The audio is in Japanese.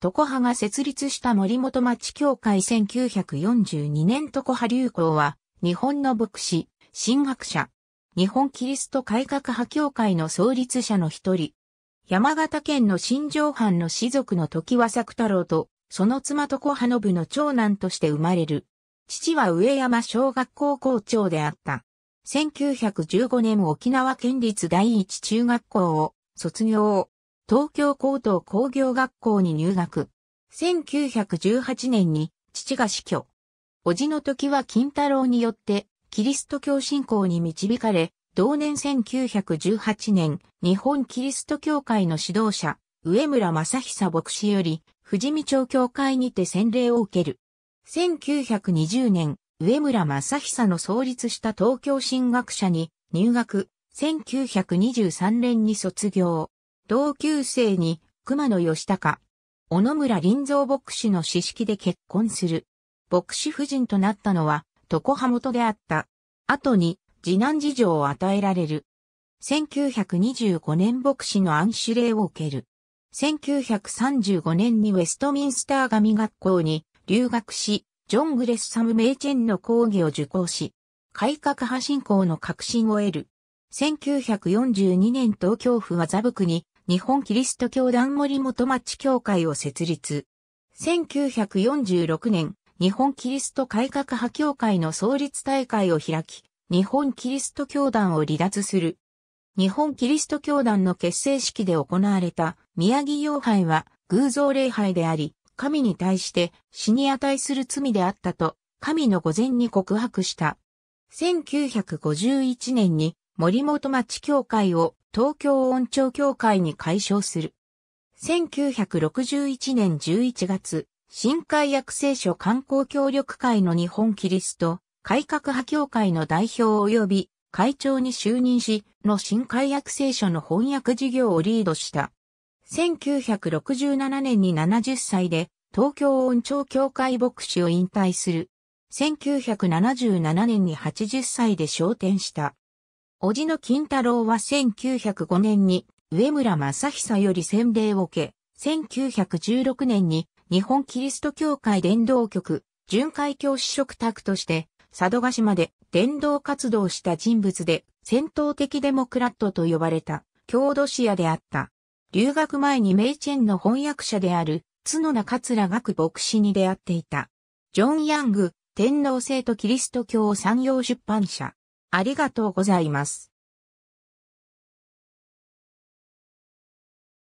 常派が設立した森本町協会1942年常派流行は、日本の牧師、神学者、日本キリスト改革派協会の創立者の一人。山形県の新城藩の士族の時は作太郎と、その妻常葉信の長男として生まれる。父は上山小学校校長であった。1915年沖縄県立第一中学校を卒業。東京高等工業学校に入学。1918年に父が死去。叔父の時は金太郎によってキリスト教信仰に導かれ、同年1918年、日本キリスト教会の指導者、上村正久牧師より、富士見町教会にて洗礼を受ける。1920年、上村正久の創立した東京新学者に入学、1923年に卒業。同級生に熊野義高、小野村林蔵牧師の詩式で結婚する。牧師夫人となったのは、床派元であった。後に、次男事情を与えられる。1925年牧師の暗視令を受ける。1935年にウェストミンスター神学校に留学し、ジョン・グレッサム・メイチェンの講義を受講し、改革派信仰の革新を得る。1942年東京府は座布に日本キリスト教団森本町協会を設立。1946年、日本キリスト改革派協会の創立大会を開き、日本キリスト教団を離脱する。日本キリスト教団の結成式で行われた宮城洋拝は偶像礼拝であり、神に対して死に値する罪であったと、神の御前に告白した。1951年に森本町教会を東京音聴協会に解消する。1961年11月、新海役聖書観光協力会の日本キリスト、改革派協会の代表及び会長に就任し、の新海役聖書の翻訳事業をリードした。1967年に70歳で東京音聴協会牧師を引退する。1977年に80歳で昇天した。叔父の金太郎は1905年に上村正久より洗礼を受け、1916年に日本キリスト教会伝道局、巡回教師職宅として、佐渡島で伝道活動した人物で、戦闘的デモクラットと呼ばれた、郷土シアであった。留学前にメイチェンの翻訳者である、角名桂学牧師に出会っていた。ジョン・ヤング、天皇制とキリスト教産業出版社。ありがとうございます。